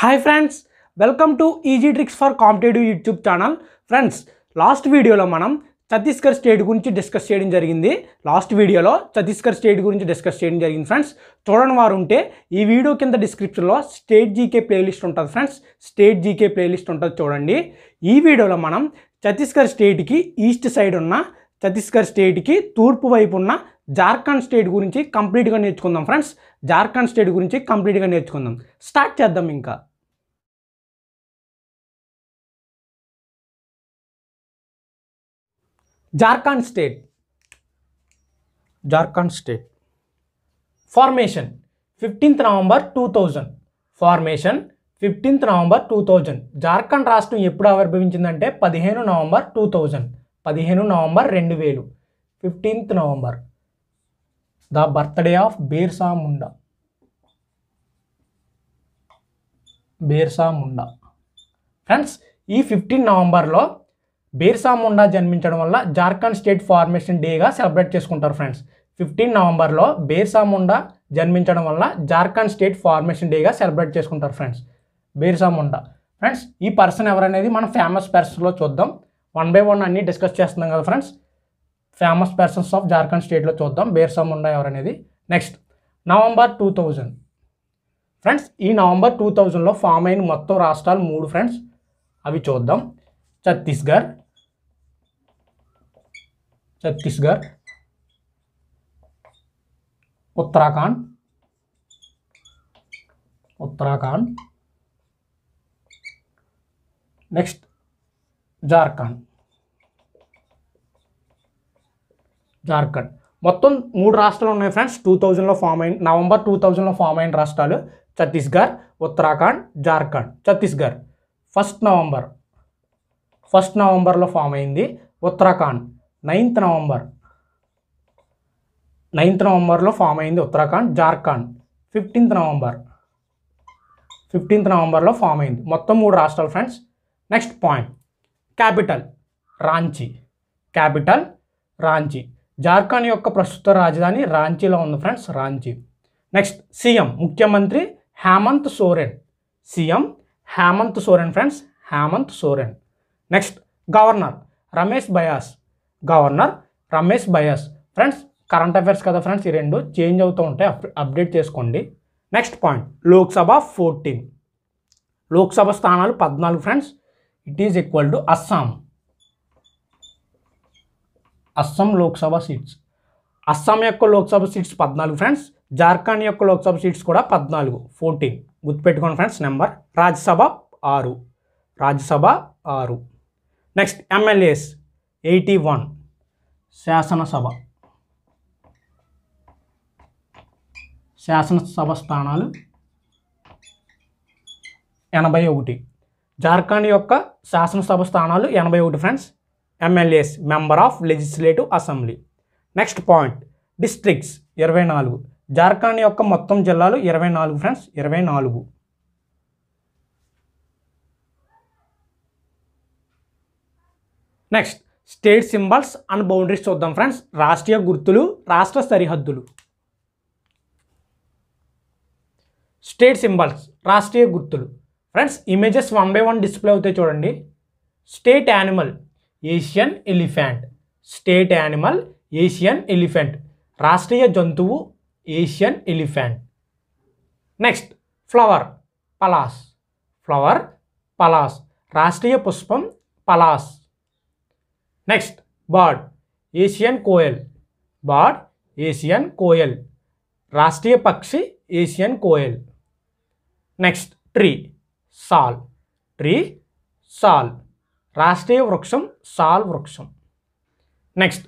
Hi friends welcome to easy tricks for competitive YouTube channel friends last వీడియోలో మనం Chhattisgarh state గురించి discuss చేయడం జరిగింది లాస్ట్ వీడియోలో ఛత్తీస్గఢ్ స్టేట్ గురించి డిస్కస్ చేయడం జరిగింది ఫ్రెండ్స్ చూడని వారు ఉంటే ఈ వీడియో కింద డిస్క్రిప్షన్లో స్టేట్ జీకే ప్లేలిస్ట్ ఉంటుంది ఫ్రెండ్స్ స్టేట్ జీకే ప్లేలిస్ట్ ఉంటుంది చూడండి ఈ వీడియోలో మనం ఛత్తీస్గఢ్ స్టేట్కి ఈస్ట్ సైడ్ ఉన్న ఛత్తీస్గఢ్ స్టేట్కి తూర్పు వైపు ఉన్న జార్ఖండ్ స్టేట్ గురించి కంప్లీట్గా నేర్చుకుందాం ఫ్రెండ్స్ జార్ఖండ్ స్టేట్ గురించి కంప్లీట్గా నేర్చుకుందాం స్టార్ట్ చేద్దాం ఇంకా Jharkhand state Jharkhand state formation fifteenth November two thousand formation fifteenth November two thousand Jharkhand రాష్ట్రం ఎప్పుడు ఆవిర్భవించిందంటే పదిహేను నవంబర్ టూ థౌజండ్ పదిహేను నవంబర్ రెండు వేలు fifteenth November the birthday of Birsa Munda Birsa Munda friends ఈ ఫిఫ్టీన్ నవంబర్లో బీర్సా ముండా జన్మించడం వల్ల జార్ఖండ్ స్టేట్ ఫార్మేషన్ డేగా సెలబ్రేట్ చేసుకుంటారు ఫ్రెండ్స్ ఫిఫ్టీన్ నవంబర్లో బీర్సా ముండా జన్మించడం వల్ల జార్ఖండ్ స్టేట్ ఫార్మేషన్ డేగా సెలబ్రేట్ చేసుకుంటారు ఫ్రెండ్స్ బీర్సా ముండా ఫ్రెండ్స్ ఈ పర్సన్ ఎవరనేది మనం ఫేమస్ పర్సన్లో చూద్దాం వన్ బై వన్ అన్నీ డిస్కస్ చేస్తున్నాం కదా friends famous persons of Jharkhand స్టేట్లో చూద్దాం బీర్సా ముండా ఎవరనేది next November two thousand friends ఈ నవంబర్ టూ థౌజండ్లో ఫామ్ అయిన మొత్తం రాష్ట్రాలు మూడు ఫ్రెండ్స్ అవి చూద్దాం ఛత్తీస్గఢ్ छत्तीसगढ़ ఉత్తరాఖండ్ ఉత్తరాఖండ్ నెక్స్ట్ జార్ఖండ్ జార్ఖండ్ మొత్తం మూడు రాష్ట్రాలు ఉన్నాయి ఫ్రెండ్స్ టూ థౌజండ్లో ఫామ్ అయిన నవంబర్ టూ థౌజండ్లో ఫామ్ అయిన రాష్ట్రాలు Chhattisgarh Uttarakhand Jharkhand Chhattisgarh first November first నవంబర్లో ఫామ్ అయింది ఉత్తరాఖండ్ నైన్త్ నవంబర్ నైన్త్ నవంబర్లో ఫామ్ అయింది Uttarakhand Jharkhand fifteenth November fifteenth నవంబర్లో ఫామ్ అయింది మొత్తం మూడు రాష్ట్రాలు friends next point capital Ranchi capital Ranchi Jharkhand యొక్క ప్రస్తుత రాజధాని రాంచీలో ఉంది ఫ్రెండ్స్ రాంచీ నెక్స్ట్ సీఎం ముఖ్యమంత్రి Hemant Soren CM Hemant Soren friends Hemant Soren next governor Ramesh Bais governor Ramesh Bais friends current affairs కదా ఫ్రెండ్స్ ఈ రెండు చేంజ్ అవుతూ ఉంటాయి అప్డేట్ చేసుకోండి next point Lok Sabha fourteen Lok Sabha స్థానాలు పద్నాలుగు friends it is equal to Assam Assam Lok Sabha seats Assam యొక్క లోక్సభ సీట్స్ పద్నాలుగు ఫ్రెండ్స్ జార్ఖండ్ యొక్క లోక్సభ సీట్స్ కూడా పద్నాలుగు ఫోర్టీన్ గుర్తుపెట్టుకోండి ఫ్రెండ్స్ నెంబర్ రాజ్యసభ ఆరు రాజ్యసభ ఆరు నెక్స్ట్ ఎమ్మెల్యేస్ ఎయిటీ వన్ శాసనసభ శాసనసభ స్థానాలు ఎనభై ఒకటి జార్ఖండ్ యొక్క శాసనసభ స్థానాలు ఎనభై ఒకటి friends MLAs member of legislative assembly next point districts ఇరవై నాలుగు జార్ఖండ్ యొక్క మొత్తం జిల్లాలు ఇరవై నాలుగు ఫ్రెండ్స్ ఇరవై నాలుగు next state symbols and boundaries చూద్దాం ఫ్రెండ్స్ రాష్ట్రీయ గుర్తులు రాష్ట్ర సరిహద్దులు స్టేట్ సింబల్స్ రాష్ట్రీయ గుర్తులు friends images one by one display అవుతాయి చూడండి state animal Asian elephant state animal Asian elephant రాష్ట్రీయ జంతువు Asian elephant next flower palash flower palash రాష్ట్రీయ పుష్పం palash next bird Asian koel bird Asian koel రాష్ట్రీయ పక్షి Asian koel next tree sal tree sal రాష్ట్రీయ వృక్షం సాల్ వృక్షం next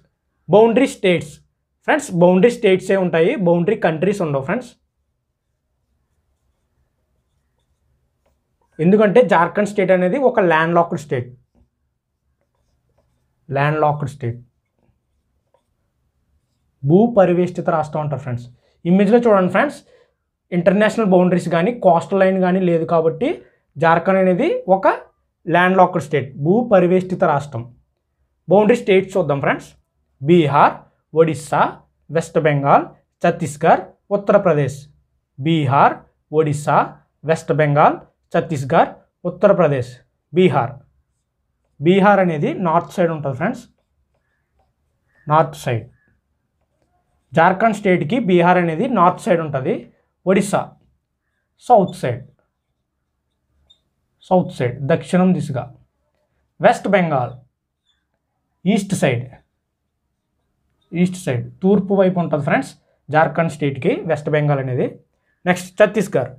boundary states friends boundary స్టేట్సే ఉంటాయి బౌండరీ కంట్రీస్ ఉండవు ఫ్రెండ్స్ ఎందుకంటే జార్ఖండ్ స్టేట్ అనేది ఒక land locked state land locked state భూ పరివేష్టిత రాష్ట్రం అంటారు ఫ్రెండ్స్ ఇమేజ్లో చూడండి ఫ్రెండ్స్ ఇంటర్నేషనల్ బౌండరీస్ కానీ కోస్టల్ లైన్ కానీ లేదు కాబట్టి జార్ఖండ్ అనేది ఒక ల్యాండ్ లాక్డ్ స్టేట్ భూ పరివేష్టిత రాష్ట్రం బౌండరీ స్టేట్స్ చూద్దాం friends Bihar Odisha West Bengal Chhattisgarh Uttar Pradesh Bihar Odisha West Bengal Chhattisgarh Uttar Pradesh Bihar Bihar అనేది నార్త్ సైడ్ ఉంటుంది ఫ్రెండ్స్ నార్త్ సైడ్ జార్ఖండ్ స్టేట్కి బీహార్ అనేది నార్త్ సైడ్ ఉంటుంది Odisha south side south side దక్షిణం దిశగా West Bengal east side east side తూర్పు వైపు ఉంటుంది ఫ్రెండ్స్ జార్ఖండ్ స్టేట్కి వెస్ట్ బెంగాల్ అనేది నెక్స్ట్ ఛత్తీస్గఢ్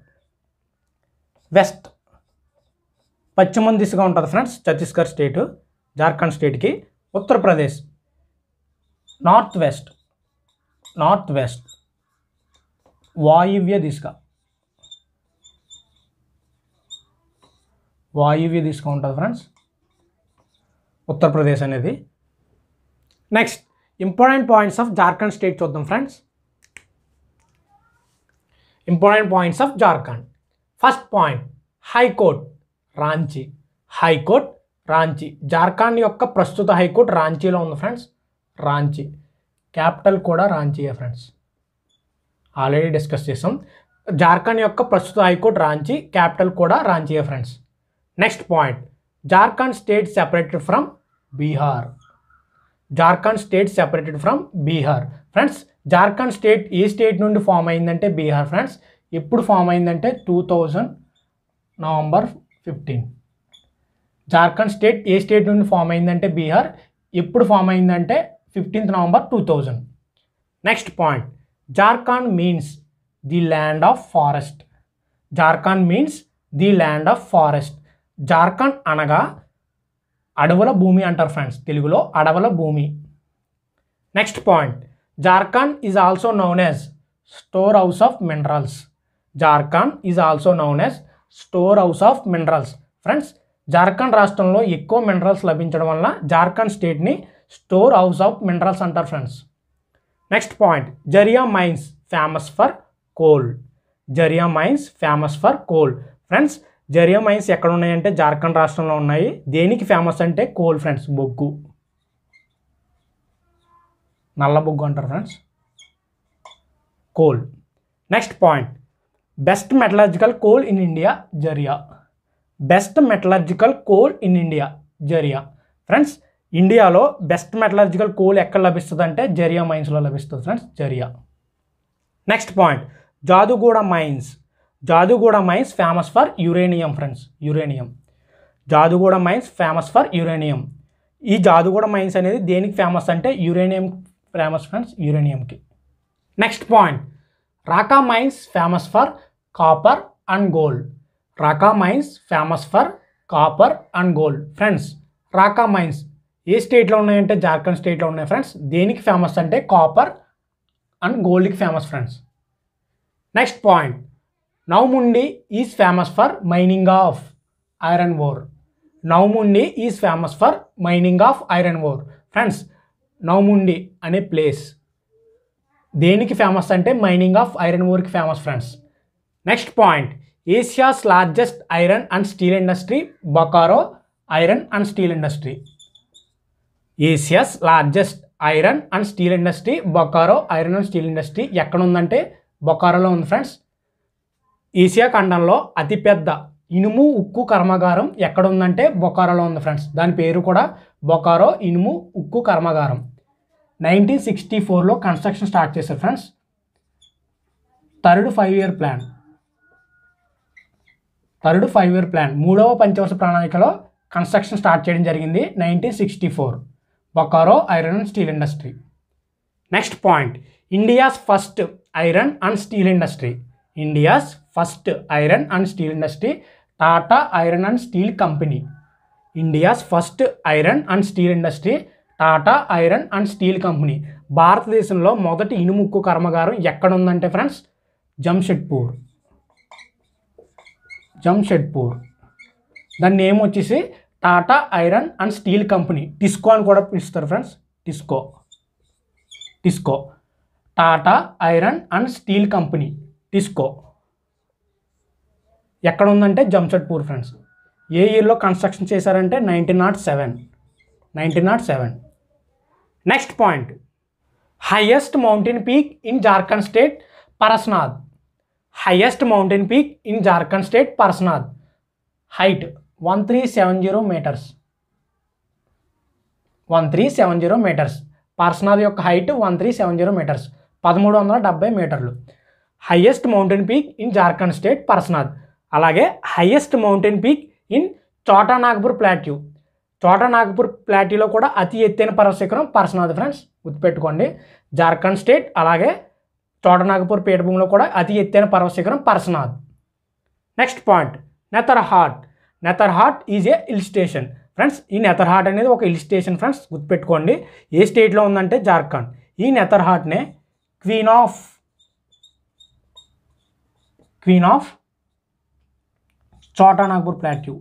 వెస్ట్ పశ్చిమం దిశగా ఉంటుంది ఫ్రెండ్స్ ఛత్తీస్గఢ్ స్టేటు జార్ఖండ్ స్టేట్కి Uttar Pradesh north west north west వాయువ్య దిశగా వాయువ్య దిశగా ఉంటుంది ఫ్రెండ్స్ ఉత్తరప్రదేశ్ అనేది next important points of Jharkhand state చూద్దాం friends important points of Jharkhand first point high court Ranchi high court Ranchi Jharkhand యొక్క ప్రస్తుత హైకోర్ట్ రాంచీలో ఉంది ఫ్రెండ్స్ రాంచీ క్యాపిటల్ కూడా రాంచీయే ఫ్రెండ్స్ ఆల్రెడీ డిస్కస్ చేసాం జార్ఖండ్ యొక్క ప్రస్తుత హైకోర్టు రాంచీ క్యాపిటల్ కూడా రాంచీయే friends next point Jharkhand state separated from Bihar Jharkhand state separated from Bihar friends Jharkhand state ఏ స్టేట్ నుండి ఫామ్ అయిందంటే బీహార్ ఫ్రెండ్స్ ఎప్పుడు ఫామ్ అయిందంటే two thousand November fifteen Jharkhand state ఏ స్టేట్ నుండి ఫామ్ అయిందంటే బీహార్ ఎప్పుడు ఫామ్ అయిందంటే fifteenth November two thousand next point Jharkhand means the land of forest Jharkhand means the land of forest Jharkhand అనగా అడవుల భూమి అంటారు ఫ్రెండ్స్ తెలుగులో అడవుల భూమి next point Jharkhand is also known as store house of minerals Jharkhand is also known as store house of minerals friends Jharkhand రాష్ట్రంలో ఎక్కువ minerals లభించడం వలన జార్ఖండ్ స్టేట్ని స్టోర్ హౌస్ ఆఫ్ మినరల్స్ అంటారు friends next point Jharia mines famous for coal Jharia mines famous for coal friends Jharia mines ఎక్కడ ఉన్నాయంటే జార్ఖండ్ రాష్ట్రంలో ఉన్నాయి దేనికి ఫేమస్ అంటే కోల్ ఫ్రెండ్స్ బొగ్గు నల్ల బొగ్గు అంటారు friends coal next point best metallurgical coal in India Jharia best metallurgical coal in India Jharia friends ఇండియాలో బెస్ట్ మెటలాజికల్ కోల్ ఎక్కడ లభిస్తుంది అంటే జరియా మైన్స్లో లభిస్తుంది friends Jharia next point Jaduguda mines Jaduguda mines famous for uranium friends uranium Jaduguda mines famous for uranium ఈ Jaduguda mines అనేది దేనికి famous అంటే యురేనియం ఫేమస్ ఫ్రెండ్స్ యురేనియంకి next point Rakha mines famous for copper and gold Raka mines famous for copper and gold friends Rakha mines ఏ స్టేట్లో ఉన్నాయంటే జార్ఖండ్ స్టేట్లో ఉన్నాయి ఫ్రెండ్స్ దేనికి ఫేమస్ అంటే కాపర్ అండ్ గోల్డ్కి famous friends next point Noamundi is famous for mining of iron ore Noamundi is famous for mining of iron ore friends Noamundi అనే place దేనికి ఫేమస్ అంటే మైనింగ్ ఆఫ్ ఐరన్ ఓర్కి famous friends next point Asia's largest iron and steel industry Bokaro iron and steel industry Asia's largest iron and steel industry Bokaro iron and steel industry ఎక్కడ ఉందంటే బొకారోలో ఉంది friends Asia ఖండంలో అతిపెద్ద ఇనుము ఉక్కు కర్మాగారం ఎక్కడ ఉందంటే బొకారోలో ఉంది ఫ్రెండ్స్ దాని పేరు కూడా బొకారో ఇనుము ఉక్కు కర్మాగారం నైన్టీన్ సిక్స్టీ ఫోర్లో కన్స్ట్రక్షన్ స్టార్ట్ చేశారు friends third five year plan third five year plan మూడవ పంచవర్ష ప్రణాళికలో కన్స్ట్రక్షన్ స్టార్ట్ చేయడం జరిగింది nineteen sixty four Bokaro iron and steel industry next point India's first iron and steel industry India's first iron and steel industry Tata iron and steel company India's first iron and steel industry Tata iron and steel company భారతదేశంలో మొదటి ఇనుముక్కు కర్మగారం ఎక్కడ ఉందంటే friends Jamshedpur Jamshedpur దాని name వచ్చేసి Tata iron and steel company TISCO అని కూడా పిలుస్తారు friends TISCO TISCO Tata iron and steel company TISCO ఎక్కడ ఉందంటే జంషెడ్పూర్ ఫ్రెండ్స్ ఏ ఇయర్లో కన్స్ట్రక్షన్ చేశారంటే nineteen nought seven 1907 next point highest mountain peak in Jharkhand state Parasnath highest mountain peak in Jharkhand state Parasnath height 1370 metres 1370 metres Parasnath ओक height 1370 metres 1370 metres highest mountain peak in Jharkhand state Parasnath अलागे highest mountain peak in Chota Nagpur plateau చోటా నాగపూర్ ప్లాటీలో కూడా అతి ఎత్తైన పర్వశిఖరం పర్సనాథ్ friends గుర్తుపెట్టుకోండి Jharkhand state అలాగే చోటా నాగపూర్ పీఠభూమిలో కూడా అతి ఎత్తైన పర్వశిఖరం Parasnath next point Netarhat Netarhat is a hill station friends ఈ నెతర్ హార్ట్ అనేది ఒక హిల్ స్టేషన్ ఫ్రెండ్స్ గుర్తుపెట్టుకోండి ఏ స్టేట్లో ఉందంటే జార్ఖండ్ ఈ హార్ట్నే queen of queen of Chota Nagpur plateau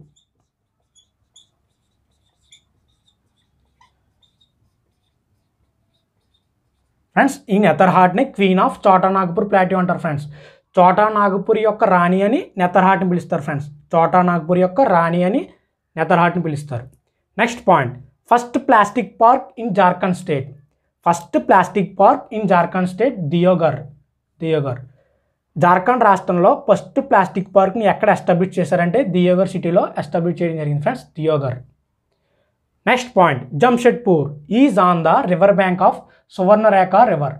friends ఈ నెతర్హాట్ని queen of Chota Nagpur platy అంటారు ఫ్రెండ్స్ చోటా నాగపూర్ యొక్క రాణి అని నెతర్హాట్ని పిలుస్తారు ఫ్రెండ్స్ చోటా నాగపూర్ యొక్క రాణి అని నెతర్హాట్ని పిలుస్తారు next point first plastic park in Jharkhand state first plastic park in Jharkhand state Deoghar Deoghar Jharkhand రాష్ట్రంలో ఫస్ట్ ప్లాస్టిక్ పార్క్ని ఎక్కడ ఎస్టాబ్లిష్ చేశారంటే దియోగర్ సిటీలో ఎస్టాబ్లిష్ చేయడం జరిగింది friends Deoghar next point Jamshedpur is on the river bank of Subarnarekha river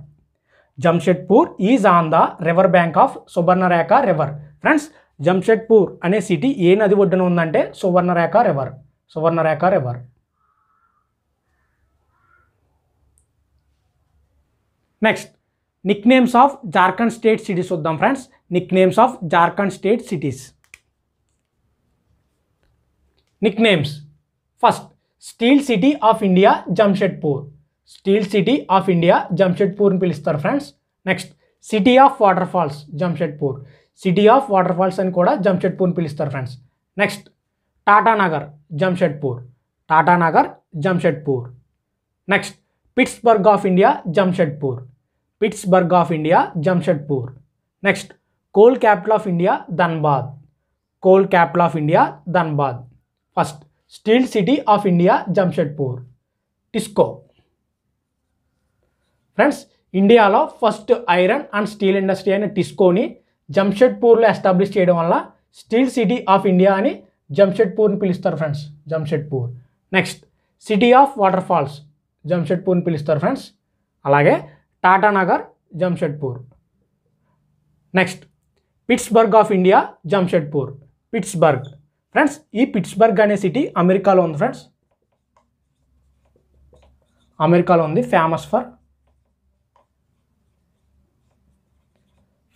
Jamshedpur is on the river bank of Subarnarekha river friends Jamshedpur అనే city ఏ నది ఒడ్డున ఉందంటే Subarnarekha river Subarnarekha river next nicknames of Jharkhand state cities వద్దాం friends nicknames of Jharkhand state cities nicknames first steel city of India Jamshedpur steel city of India Jamshedpur पीलिस्टर friends next city of waterfalls Jamshedpur city of waterfalls Jamshedpur पीलिस्टर friends next Tatanagar Jamshedpur Tatanagar Jamshedpur next Pittsburgh of India Jamshedpur बर्ग of India Jamshedpur next coal capital of India Dhanbad coal capital of India Dhanbad first steel city of India Jamshedpur TISCO friends India first iron and steel industry अगर TISCO Jamshedpur establish वाल steel city of India Jamshedpur पीलिस्टर friends Jamshedpur next city of waterfalls Jamshedpur पीलिस्टर friends अलागे Tatanagar Jamshedpur next Pittsburgh of India Jamshedpur Pittsburgh friends ఈ Pittsburgh అనే city అమెరికాలో ఉంది friends అమెరికాలో ఉంది famous for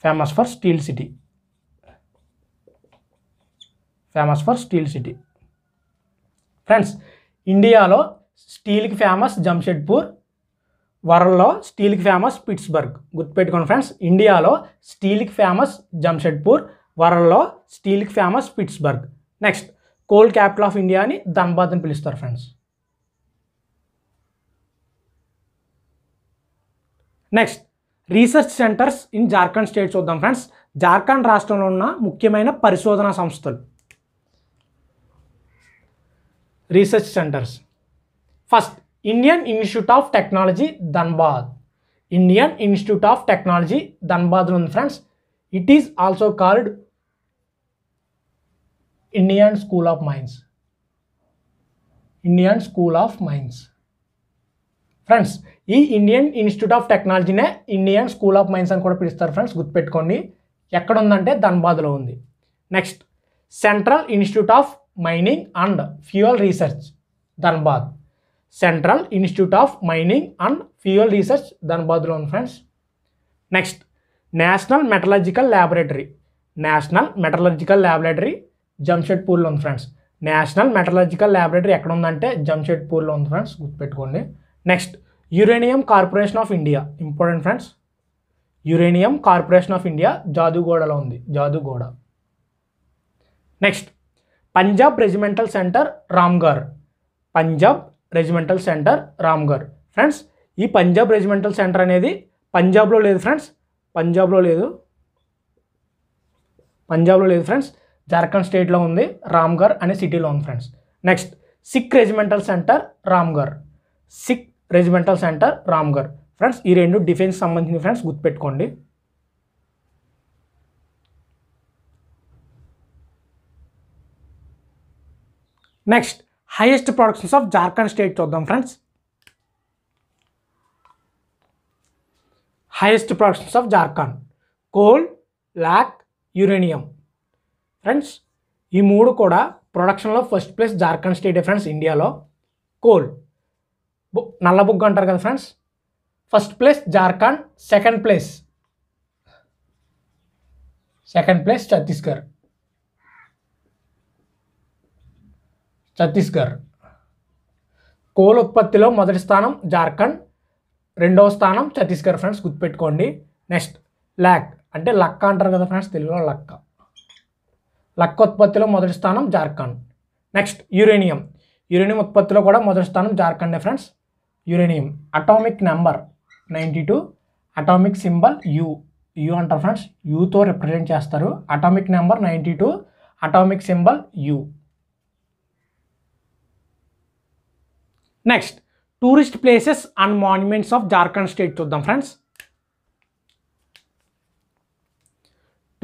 famous for steel city famous for steel city friends ఇండియాలో స్టీల్కి ఫేమస్ జంషెడ్పూర్ వరల్డ్లో స్టీల్కి ఫేమస్ పిట్స్బర్గ్ గుర్తుపెట్టుకోండి ఫ్రెండ్స్ ఇండియాలో స్టీల్కి ఫేమస్ జంషెడ్పూర్ వరల్డ్లో స్టీల్కి famous Pittsburgh next coal capital of India అని ధన్బాద్ అని పిలుస్తారు friends next research centres in Jharkhand state చూద్దాం ఫ్రెండ్స్ జార్ఖండ్ రాష్ట్రంలో ఉన్న ముఖ్యమైన పరిశోధనా సంస్థలు research centres first Indian institute of technology Dhanbad Indian institute of technology ధన్బాద్లో ఉంది friends it is also called Indian school of mines Indian school of mines friends ఈ Indian institute of టెక్నాలజీనే ఇండియన్ స్కూల్ ఆఫ్ మైన్స్ అని కూడా పిలుస్తారు friends గుర్తుపెట్టుకోండి ఎక్కడ ఉందంటే ధన్బాద్లో ఉంది next central institute of mining and fuel research Dhanbad central institute of mining and fuel research ధన్బాద్లో ఉంది friends next national metallurgical laboratory national metallurgical laboratory జంషెడ్పూర్లో ఉంది ఫ్రెండ్స్ నేషనల్ మెటలాజికల్ ల్యాబొరేటరీ ఎక్కడ ఉందంటే జంషెడ్పూర్లో ఉంది ఫ్రెండ్స్ గుర్తుపెట్టుకోండి next uranium corporation of India important friends uranium corporation of India జాదుగూడలో ఉంది Jaduguda next Punjab regimental centre Ramgarh Punjab regimental centre Ramgarh friends ఈ పంజాబ్ రెజిమెంటల్ సెంటర్ అనేది పంజాబ్లో లేదు ఫ్రెండ్స్ పంజాబ్లో లేదు పంజాబ్లో లేదు ఫ్రెండ్స్ जारखंड स्टेट रामगर अने city friends next Sikh regimental centre Ramgarh Sikh regimental centre Ramgarh friends रेणू डिफे संबंध फ्रेंड्स गुर्तपेको next highest product of Jharkhand state चुदा friends highest product of Jharkhand coal lac uranium friends ఈ మూడు కూడా ప్రొడక్షన్లో first place Jharkhand state friends ఇండియాలో కోల్ నల్ల బుగ్గ అంటారు కదా friends first place Jharkhand second place second place Chhattisgarh Chhattisgarh coal ఉత్పత్తిలో మొదటి స్థానం జార్ఖండ్ రెండవ స్థానం ఛత్తీస్గఢ్ ఫ్రెండ్స్ గుర్తుపెట్టుకోండి నెక్స్ట్ ల్యాక్ అంటే లక్క అంటారు కదా ఫ్రెండ్స్ తెలుగులో లక్క లక్క ఉత్పత్తిలో మొదటి స్థానం జార్ఖండ్ నెక్స్ట్ యురేనియం యురేనియం ఉత్పత్తిలో కూడా మొదటి స్థానం Jharkhand friends uranium atomic number ninety two atomic symbol U U అంటారు ఫ్రెండ్స్ యూతో రిప్రజెంట్ చేస్తారు atomic number ninety two atomic symbol U next tourist places and monuments of Jharkhand state చూద్దాం friends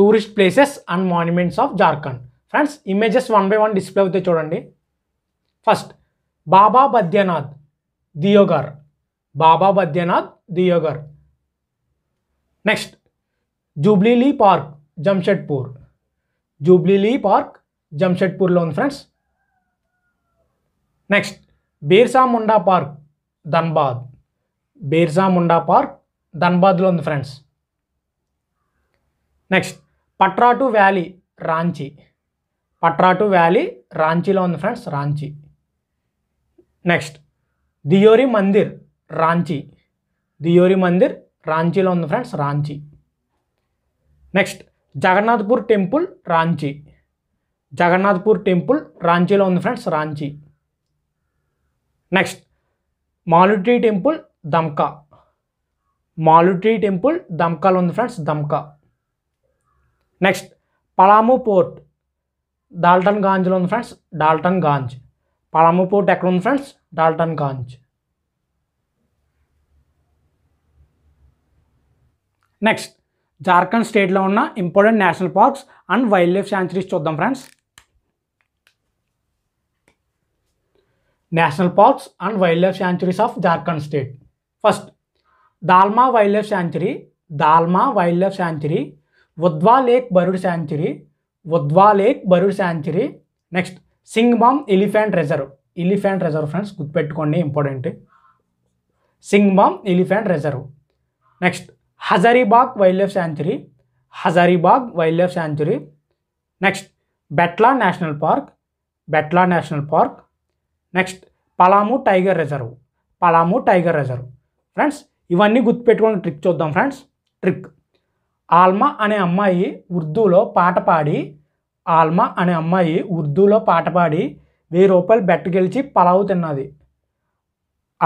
tourist places and monuments of Jharkhand friends images one by one display అవుతాయి చూడండి first Baba Baidyanath Deoghar Baba Baidyanath Deoghar next jubilee park Jamshedpur jubilee park జంషెడ్పూర్లో ఉంది friends next Birsa Munda park Dhanbad Birsa Munda park ధన్బాద్లో ఉంది friends next Patratu valley Ranchi Patratu valley రాంచీలో ఉంది friends Ranchi next Deori Mandir Ranchi Deori Mandir రాంచీలో ఉంది friends Ranchi next Jagannathpur temple Ranchi Jagannathpur temple రాంచీలో ఉంది friends Ranchi next Maluti temple Dumka Maluti temple దమ్కాలో ఉంది friends Dumka next Palamu fort డాల్టన్ గాంజ్లో ఉంది friends Daltonganj Palamu fort ఎక్కడ ఉంది friends Daltonganj next Jharkhand స్టేట్లో ఉన్న important national parks and wildlife sanctuaries చూద్దాం friends national parks and wildlife sanctuaries of Jharkhand state first Dalma wildlife sanctuary Dalma wildlife sanctuary Udhwa lake bird sanctuary lake bird sanctuary next సింగ్బామ్ elephant reserve elephant reserve friends గుర్తుపెట్టుకోండి important సింగ్బామ్ elephant reserve next Hazaribagh wildlife sanctuary Hazaribagh wildlife sanctuary next Betla national park Betla national park next Palamu tiger reserve Palamu tiger reserve friends ఇవన్నీ గుర్తుపెట్టుకోండి trick చూద్దాం friends trick ఆల్మా అనే అమ్మాయి ఉర్దూలో పాట పాడి ఆల్మా అనే అమ్మాయి ఉర్దూలో పాట పాడి వెయ్యి రూపాయలు బెట్ట గెలిచి పలావు తిన్నది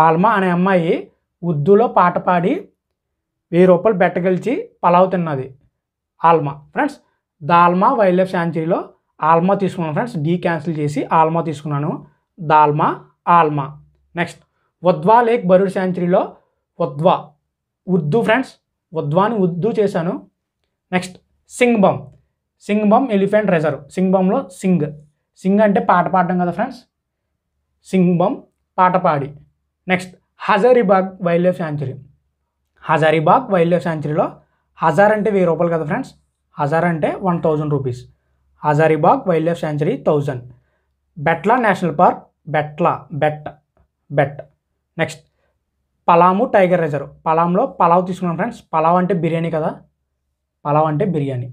ఆల్మా అనే అమ్మాయి ఉర్దూలో పాట పాడి వెయ్యి రూపాయలు బెట్ట గెలిచి పలావు తిన్నది ఆల్మా ఫ్రెండ్స్ దాల్మా వైల్డ్ లైఫ్ శాంచురీలో ఆల్మా తీసుకున్నాను ఫ్రెండ్స్ డీ క్యాన్సిల్ చేసి ఆల్మా తీసుకున్నాను దాల్మా ఆల్మా నెక్స్ట్ వద్వా లేక్ బరుడ్ శాంచురీలో వద్వా ఉర్దూ ఫ్రెండ్స్ వద్వాని ఉర్దూ చేశాను నెక్స్ట్ సింగ్ సింగ్బమ్ ఎలిఫెంట్ రిజర్వ్ సింగ్బమ్లో సింగ్ సింగ్ అంటే పాట పాడడం కదా ఫ్రెండ్స్ సింగ్బమ్ పాట పాడి next Hazaribagh wildlife sanctuary Hazaribagh wildlife శాంచురీలో హజార్ అంటే వెయ్యి రూపాయలు కదా ఫ్రెండ్స్ హజార్ అంటే one thousand rupees Hazaribagh wildlife sanctuary thousand Betla national park Betla bet bet next Palamu tiger reserve పలాంలో పలావ్ తీసుకున్నాం ఫ్రెండ్స్ పలావ్ అంటే బిర్యానీ కదా పలావ్ అంటే biryani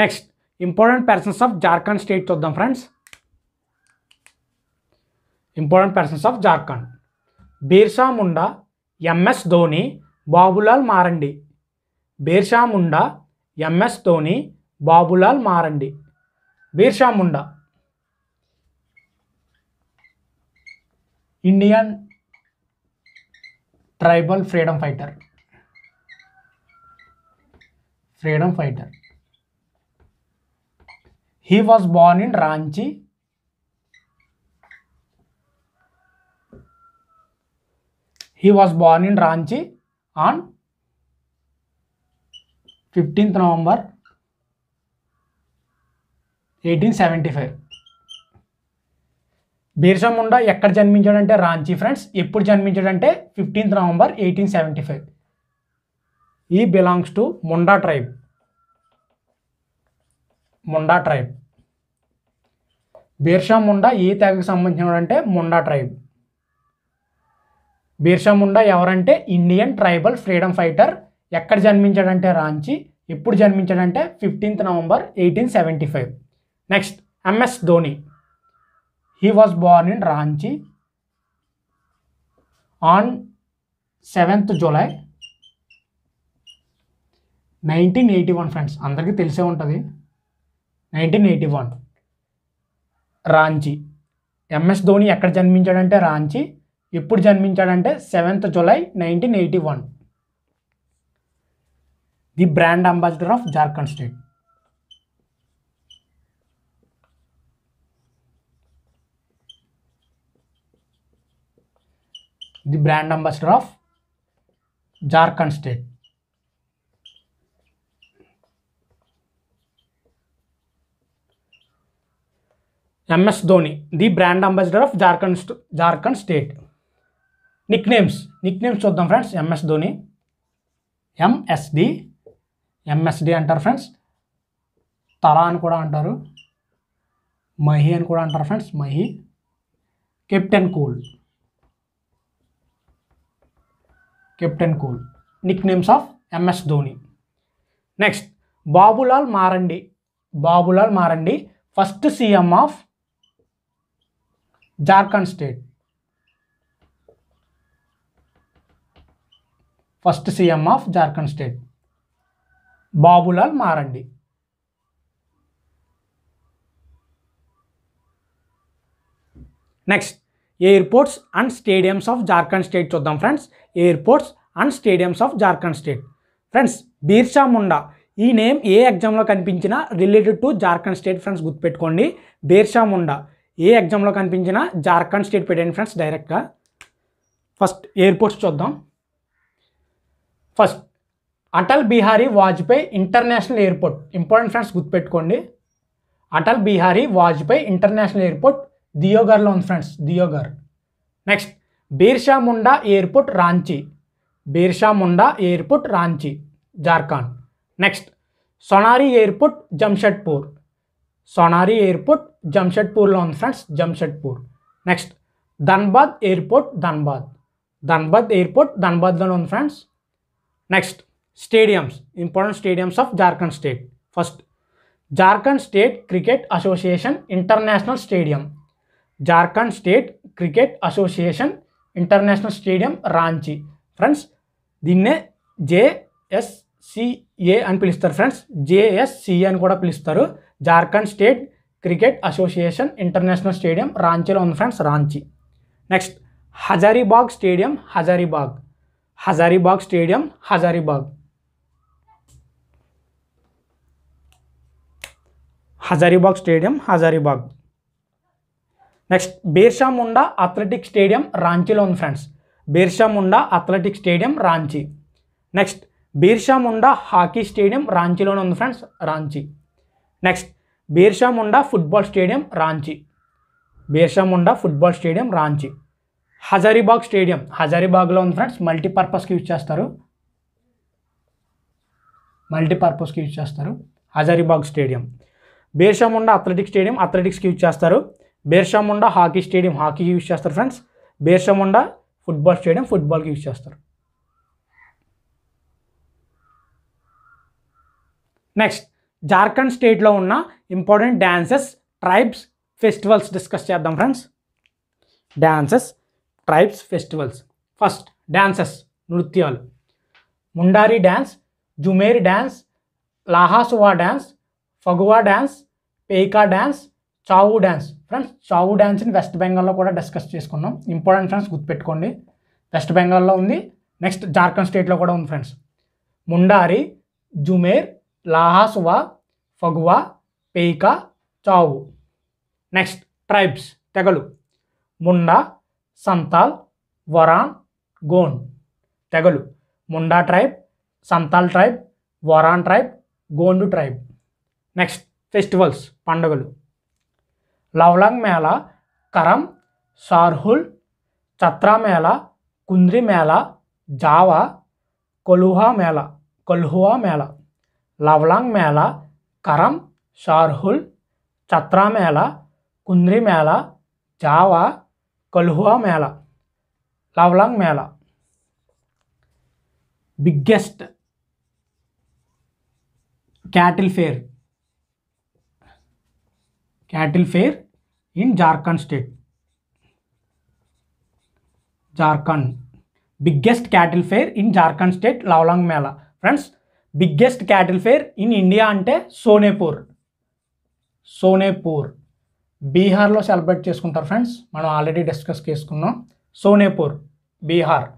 next important persons of Jharkhand state చూద్దాం friends important persons of Jharkhand Birsa Munda MS Dhoni Babulal Marandi Birsa Munda MS Dhoni Babulal Marandi Birsa Munda Indian tribal freedom fighter freedom fighter he was born in ranchi he was born in ranchi on 15th november 1875 Birsa Munda ఎక్కడ జన్మించాడంటే Ranchi friends ఎప్పుడు జన్మించాడంటే fifteenth November eighteen seventy five ఈ belongs to Munda tribe Munda tribe Birsa Munda ఏ తెగకు అంటే Munda tribe Birsa Munda ఎవరంటే Indian tribal freedom fighter ఎక్కడ జన్మించాడంటే రాంచీ ఎప్పుడు జన్మించాడంటే fifteenth November eighteen seventy five next MS Dhoni he was born in Ranchi on seventh July nineteen eighty one friends అందరికీ తెలిసే ఉంటుంది nineteen eighty one Ranchi MS Dhoni ఎక్కడ జన్మించాడంటే రాంచీ ఎప్పుడు జన్మించాడంటే seventh July nineteen eighty one the brand ambassador of Jharkhand state the brand ambassador of Jharkhand state MS Dhoni the brand ambassador of Jharkhand Jharkhand state nicknames nicknames చూద్దాం friends MS Dhoni MSD MSD అంటారు friends Thala అని కూడా అంటారు మహి అని కూడా అంటారు friends Mahi captain cool captain cool nicknames of MS Dhoni next Babulal Marandi Babulal Marandi first CM of Jharkhand state first CM of Jharkhand state Babulal Marandi next airports and stadiums of Jharkhand state చూద్దాం friends airports and stadiums of Jharkhand state friends Birsa Munda ఈ name ఏ ఎగ్జామ్లో కనిపించినా related to Jharkhand state friends గుర్తుపెట్టుకోండి బీర్షా ముండా ఏ ఎగ్జామ్లో కనిపించినా Jharkhand state పెట్టండి ఫ్రెండ్స్ డైరెక్ట్గా ఫస్ట్ ఎయిర్పోర్ట్స్ చూద్దాం first Atal Bihari Vajpayee international airport important friends గుర్తుపెట్టుకోండి అటల్ బీహారీ వాజ్పేయి ఇంటర్నేషనల్ ఎయిర్పోర్ట్ दियोगर लोन friends Deoghar next Birsa Munda airport Ranchi Birsa Munda airport Ranchi Jharkhand next Sonari airport Jamshedpur Sonari airport Jamshedpur लोन friends Jamshedpur next Dhanbad airport Dhanbad Dhanbad airport Dhanbad लोन friends next stadiums important stadiums of Jharkhand state first Jharkhand state cricket association international stadium Jharkhand state cricket असोसियेसन international stadium Ranchi friends दीने जे SCA अतर friends JSCA अ पीलो Jharkhand state cricket असोसीयेसन international stadium Ranchi friends Ranchi next Hazaribagh stadium Hazaribagh Hazaribagh stadium Hazaribagh Hazaribagh stadium Hazaribagh next బేర్షాముండా athletic stadium రాంచీలో ఉంది friends బీర్షాముండా athletic stadium Ranchi next బీర్షాముండా hockey stadium రాంచీలోనే ఉంది friends Ranchi next బీర్షాముండా football stadium Ranchi బీర్షాముండా football stadium Ranchi Hazaribagh stadium హజారీబాగ్లో ఉంది friends మల్టీపర్పస్కి use చేస్తారు మల్టీపర్పస్కి use చేస్తారు Hazaribagh stadium బీర్షాముండా athletic stadium అథ్లెటిక్స్కి use చేస్తారు బేర్షాముండా hockey stadium హాకీకి use చేస్తారు friends బేర్షముండ football stadium ఫుట్బాల్కి use చేస్తారు next Jharkhand స్టేట్లో ఉన్న important dances tribes festivals discuss చేద్దాం friends dances tribes festivals first dances నృత్యాలు ముండారి dance జుమేరి dance లాహాసువా dance ఫగువా dance పేకా dance చావు డ్యాన్స్ ఫ్రెండ్స్ చావు డ్యాన్స్ని వెస్ట్ బెంగాల్లో కూడా డిస్కస్ చేసుకున్నాం ఇంపార్టెంట్ ఫ్రెండ్స్ గుర్తుపెట్టుకోండి వెస్ట్ బెంగాల్లో ఉంది నెక్స్ట్ జార్ఖండ్ స్టేట్లో కూడా ఉంది ఫ్రెండ్స్ ముండారి జుమేర్ లాహాసువా ఫగువా పేకా చావు నెక్స్ట్ ట్రైబ్స్ తెగలు ముండా సంతాల్ వరాన్ గోన్ తెగలు Munda tribe Santhal tribe Oraon tribe Gond tribe next festivals పండుగలు लवलंग मेला करम सारहुल चत्रा मेला कुंद्री मेला जावा कोलुहा मेला कलहुआ Mela Lavlang Mela Karam Sarhul Chatra Mela Kundri Mela Jawa Kalhua Mela Lavlang Mela biggest cattle fair cattle fair in Jharkhand state. Jharkhand. Biggest cattle fair in Jharkhand state, Lavlang Mela. Friends biggest cattle fair in India అంటే సోనేపూర్ సోనేపూర్ బీహార్లో celebrate చేసుకుంటారు friends మనం already discuss చేసుకున్నాం Sonepur Bihar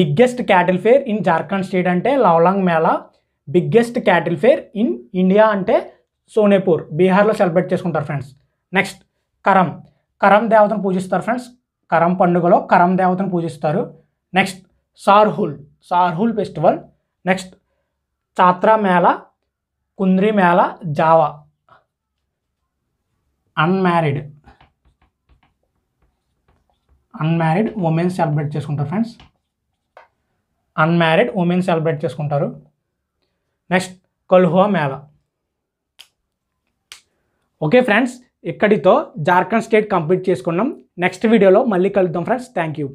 biggest cattle fair in Jharkhand state అంటే Lavlang Mela biggest cattle fair in India అంటే సోనేపూర్ బీహార్లో celebrate చేసుకుంటారు friends next కరం కరం దేవతను పూజిస్తారు ఫ్రెండ్స్ కరం పండుగలో కరం దేవతను పూజిస్తారు next Sarhul Sarhul festival next Chatra Mela Kundri Mela Jawa unmarried unmarried women celebrate చేసుకుంటారు ఫ్రెండ్స్ అన్మ్యారీడ్ ఉమెన్ సెలబ్రేట్ చేసుకుంటారు next Kalhua Mela okay friends ఇక్కడితో జార్ఖండ్ స్టేట్ కంప్లీట్ చేసుకున్నాం నెక్స్ట్ వీడియోలో మళ్ళీ కలుద్దాం ఫ్రెండ్స్ థ్యాంక్ యూ